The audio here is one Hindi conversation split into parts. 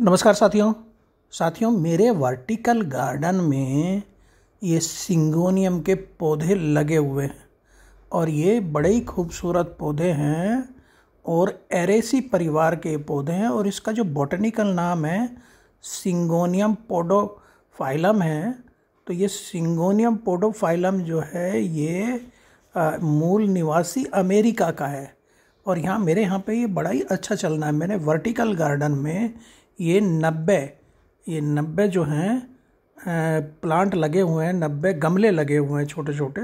नमस्कार साथियों साथियों मेरे वर्टिकल गार्डन में ये सिंगोनियम के पौधे लगे हुए हैं और ये बड़े ही खूबसूरत पौधे हैं और एरेसी परिवार के पौधे हैं और इसका जो बॉटनिकल नाम है सिंगोनियम पोडोफाइलम है तो ये सिंगोनियम पोडोफाइलम जो है ये आ, मूल निवासी अमेरिका का है और यहाँ मेरे यहाँ पे ये बड़ा ही अच्छा चलना है मैंने वर्टिकल गार्डन में ये नब्बे ये नब्बे जो हैं प्लांट लगे हुए हैं नब्बे गमले लगे हुए हैं छोटे छोटे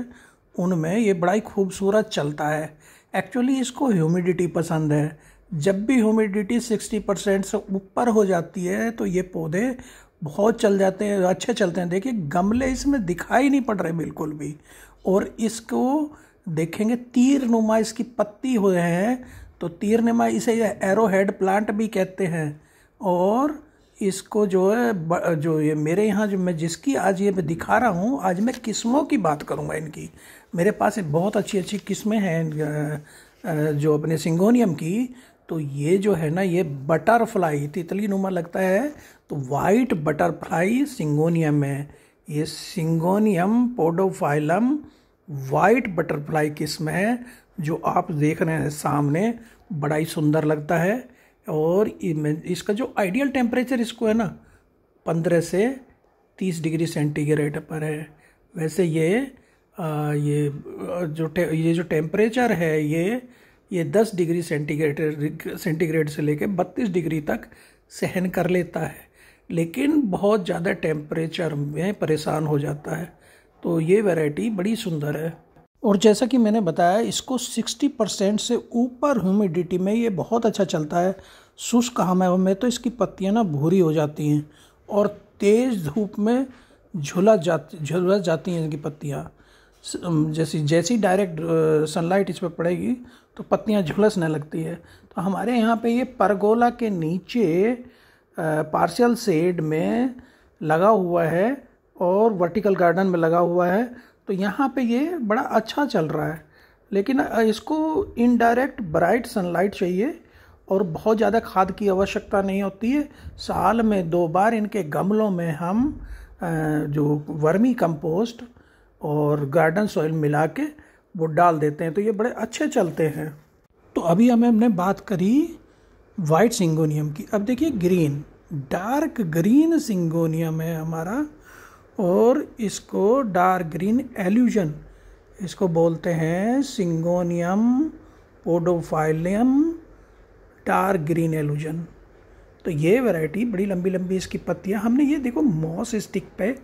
उनमें ये बड़ा ही खूबसूरत चलता है एक्चुअली इसको ह्यूमिडिटी पसंद है जब भी ह्यूमिडिटी सिक्सटी परसेंट से ऊपर हो जाती है तो ये पौधे बहुत चल जाते हैं अच्छे चलते हैं देखिए गमले इसमें दिखाई नहीं पड़ रहे बिल्कुल भी और इसको देखेंगे तीर नुमा इसकी पत्ती हुए हैं तो तीर नुमा इसे एरो हेड प्लांट भी कहते हैं और इसको जो है जो ये मेरे यहाँ जो मैं जिसकी आज ये मैं दिखा रहा हूँ आज मैं किस्मों की बात करूँगा इनकी मेरे पास बहुत अच्छी अच्छी किस्में हैं जो अपने सिंगोनियम की तो ये जो है ना ये बटरफ्लाई तितली नुमा लगता है तो वाइट बटरफ्लाई सिंगोनियम है ये सिंगोनियम पोडोफाइलम वाइट बटरफ्लाई किस्म है जो आप देख रहे हैं सामने बड़ा ही सुंदर लगता है और इसका जो आइडियल टेम्परेचर इसको है ना पंद्रह से तीस डिग्री सेंटीग्रेड पर है वैसे ये आ, ये जो ये जो टेम्परेचर है ये ये दस डिग्री सेंटीग्रेड सेंटीग्रेड से लेकर बत्तीस डिग्री तक सहन कर लेता है लेकिन बहुत ज़्यादा टेम्परेचर में परेशान हो जाता है तो ये वैरायटी बड़ी सुंदर है और जैसा कि मैंने बताया इसको 60 परसेंट से ऊपर ह्यूमिडिटी में ये बहुत अच्छा चलता है शुष्क हमें में तो इसकी पत्तियाँ ना भूरी हो जाती हैं और तेज़ धूप में झुला जाती झुलस जाती हैं इनकी पत्तियाँ जैसी जैसी डायरेक्ट सनलाइट इस पर पड़ेगी तो पत्तियाँ झुलसने लगती है तो हमारे यहाँ पे ये परगोला के नीचे पार्शियल सेड में लगा हुआ है और वर्टिकल गार्डन में लगा हुआ है तो यहाँ पे ये बड़ा अच्छा चल रहा है लेकिन इसको इनडायरेक्ट ब्राइट सनलाइट चाहिए और बहुत ज़्यादा खाद की आवश्यकता नहीं होती है साल में दो बार इनके गमलों में हम जो वर्मी कंपोस्ट और गार्डन सॉइल मिला के वो डाल देते हैं तो ये बड़े अच्छे चलते हैं तो अभी हमें हमने बात करी वाइट सिंगोनियम की अब देखिए ग्रीन डार्क ग्रीन सिंगोनियम है हमारा और इसको डार्क ग्रीन एल्यूजन इसको बोलते हैं syngonium podophyllum dark green illusion तो ये वैरायटी बड़ी लंबी लंबी इसकी पत्तियाँ हमने ये देखो मॉस स्टिक पे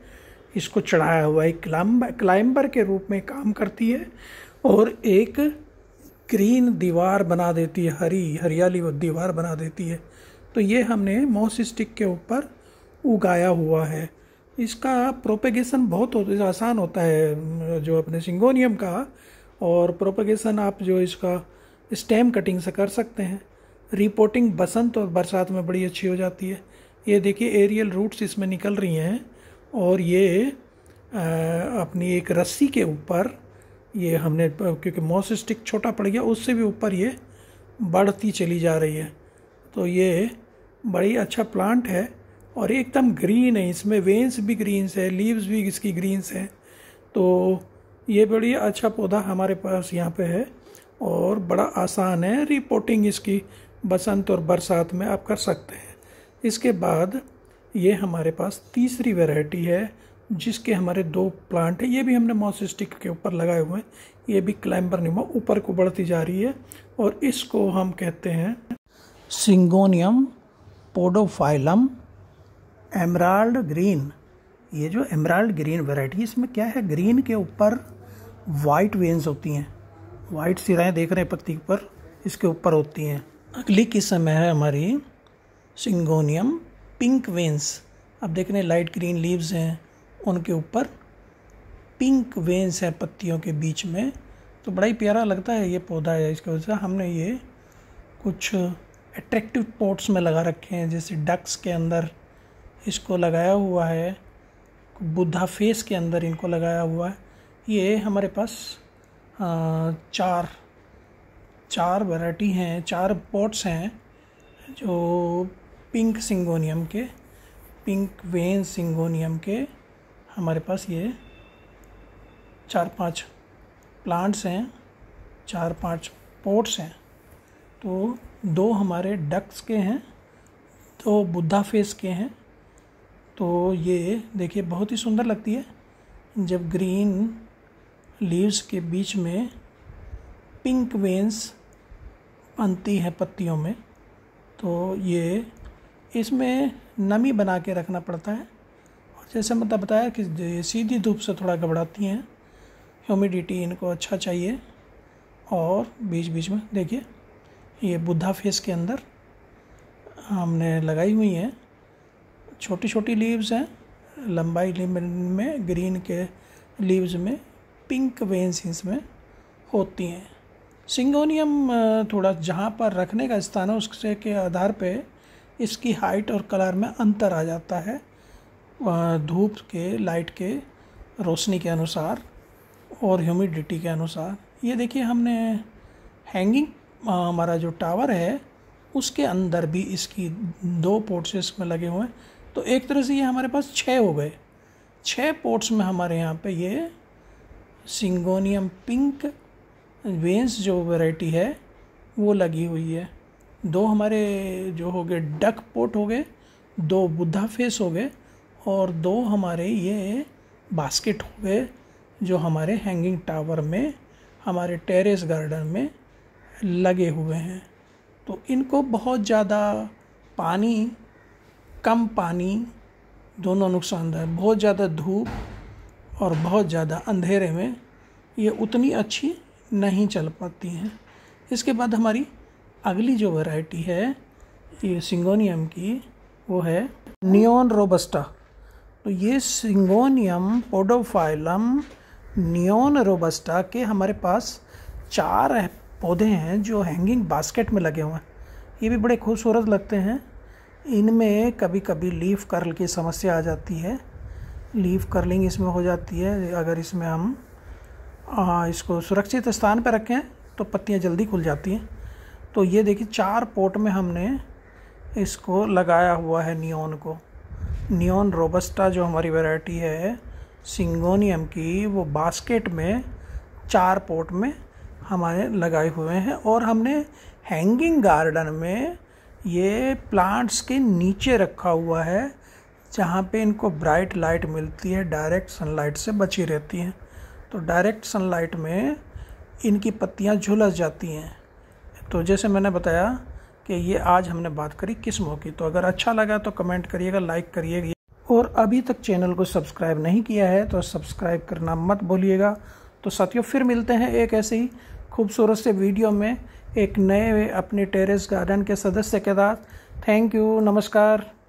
इसको चढ़ाया हुआ है क्लाइंब क्लाइंबर के रूप में काम करती है और एक ग्रीन दीवार बना देती है हरी हरियाली दीवार बना देती है तो ये हमने मॉस स्टिक के ऊपर उगाया हुआ है इसका प्रोपेगेशन बहुत हो, आसान होता है जो अपने सिंगोनियम का और प्रोपेगेशन आप जो इसका स्टेम कटिंग से कर सकते हैं रिपोर्टिंग बसंत और बरसात में बड़ी अच्छी हो जाती है ये देखिए एरियल रूट्स इसमें निकल रही हैं और ये आ, अपनी एक रस्सी के ऊपर ये हमने क्योंकि मोसिस्टिक छोटा पड़ गया उससे भी ऊपर ये बढ़ती चली जा रही है तो ये बड़ी अच्छा प्लांट है और एकदम ग्रीन है इसमें वेंस भी ग्रीन्स है लीव्स भी इसकी ग्रीन्स हैं तो ये बड़ी अच्छा पौधा हमारे पास यहाँ पे है और बड़ा आसान है रिपोर्टिंग इसकी बसंत और बरसात में आप कर सकते हैं इसके बाद ये हमारे पास तीसरी वेराइटी है जिसके हमारे दो प्लांट हैं ये भी हमने मॉसिस्टिक के ऊपर लगाए हुए हैं ये भी क्लाइंबर निमा ऊपर को बढ़ती जा रही है और इसको हम कहते हैं सिंगोनियम पोडोफाइलम एमराल्ड ग्रीन ये जो एमराल्ड ग्रीन वेराइटी इसमें क्या है ग्रीन के ऊपर वाइट वेंस होती हैं वाइट सिराएँ देख रहे हैं पत्ती पर इसके ऊपर होती हैं अगली किस्म है हमारी सिंगोनियम पिंक वेंस अब देख रहे हैं लाइट ग्रीन लीव्स हैं उनके ऊपर पिंक वेंस है पत्तियों के बीच में तो बड़ा ही प्यारा लगता है ये पौधा है इसकी वजह से हमने ये कुछ अट्रैक्टिव पॉट्स में लगा रखे हैं जैसे डक्स के अंदर इसको लगाया हुआ है बुद्धा फेस के अंदर इनको लगाया हुआ है ये हमारे पास चार चार वैरायटी हैं चार पॉट्स हैं जो पिंक सिंगोनियम के पिंक वेन सिंगोनियम के हमारे पास ये चार पांच प्लांट्स हैं चार पांच पॉट्स हैं तो दो हमारे डक्स के हैं दो बुद्धा फेस के हैं तो ये देखिए बहुत ही सुंदर लगती है जब ग्रीन लीव्स के बीच में पिंक वेंस बनती हैं पत्तियों में तो ये इसमें नमी बना के रखना पड़ता है और जैसे मतलब बताया कि सीधी धूप से थोड़ा घबराती हैं ह्यूमिडिटी इनको अच्छा चाहिए और बीच बीच में देखिए ये बुद्धा फेस के अंदर हमने लगाई हुई हैं छोटी छोटी लीव्स हैं लंबाई में ग्रीन के लीव्स में पिंक वेंस इसमें होती हैं सिंगोनियम थोड़ा जहाँ पर रखने का स्थान है उससे के आधार पे इसकी हाइट और कलर में अंतर आ जाता है धूप के लाइट के रोशनी के अनुसार और ह्यूमिडिटी के अनुसार ये देखिए हमने हैंगिंग हमारा जो टावर है उसके अंदर भी इसकी दो पोर्ट्स इसमें लगे हुए हैं तो एक तरह से ये हमारे पास छः हो गए छः पोर्ट्स में हमारे यहाँ पे ये सिंगोनियम पिंक वेंस जो वैरायटी है वो लगी हुई है दो हमारे जो हो गए डक पोर्ट हो गए दो बुद्धा फेस हो गए और दो हमारे ये बास्केट हो गए जो हमारे हैंगिंग टावर में हमारे टेरेस गार्डन में लगे हुए हैं तो इनको बहुत ज़्यादा पानी कम पानी दोनों नुकसानदायक बहुत ज़्यादा धूप और बहुत ज़्यादा अंधेरे में ये उतनी अच्छी नहीं चल पाती हैं इसके बाद हमारी अगली जो वैरायटी है ये सिंगोनियम की वो है नियोन रोबस्टा तो ये सिंगोनियम पोडोफाइलम नियोन रोबस्टा के हमारे पास चार पौधे हैं जो हैंगिंग बास्केट में लगे हुए हैं ये भी बड़े खूबसूरत लगते हैं इनमें कभी कभी लीफ कर्ल की समस्या आ जाती है लीफ कर्लिंग इसमें हो जाती है अगर इसमें हम आ, इसको सुरक्षित स्थान पर रखें तो पत्तियाँ जल्दी खुल जाती हैं तो ये देखिए चार पोट में हमने इसको लगाया हुआ है नियोन को नियोन रोबस्टा जो हमारी वैरायटी है सिंगोनियम की वो बास्केट में चार पोट में हमारे लगाए हुए हैं और हमने हैंगिंग गार्डन में ये प्लांट्स के नीचे रखा हुआ है जहाँ पे इनको ब्राइट लाइट मिलती है डायरेक्ट सनलाइट से बची रहती हैं तो डायरेक्ट सनलाइट में इनकी पत्तियाँ झुलस जाती हैं तो जैसे मैंने बताया कि ये आज हमने बात करी किस की तो अगर अच्छा लगा तो कमेंट करिएगा लाइक करिएगा और अभी तक चैनल को सब्सक्राइब नहीं किया है तो सब्सक्राइब करना मत भूलिएगा तो साथियों फिर मिलते हैं एक ऐसे ही खूबसूरत से वीडियो में एक नए अपने टेरेस गार्डन के सदस्य के साथ थैंक यू नमस्कार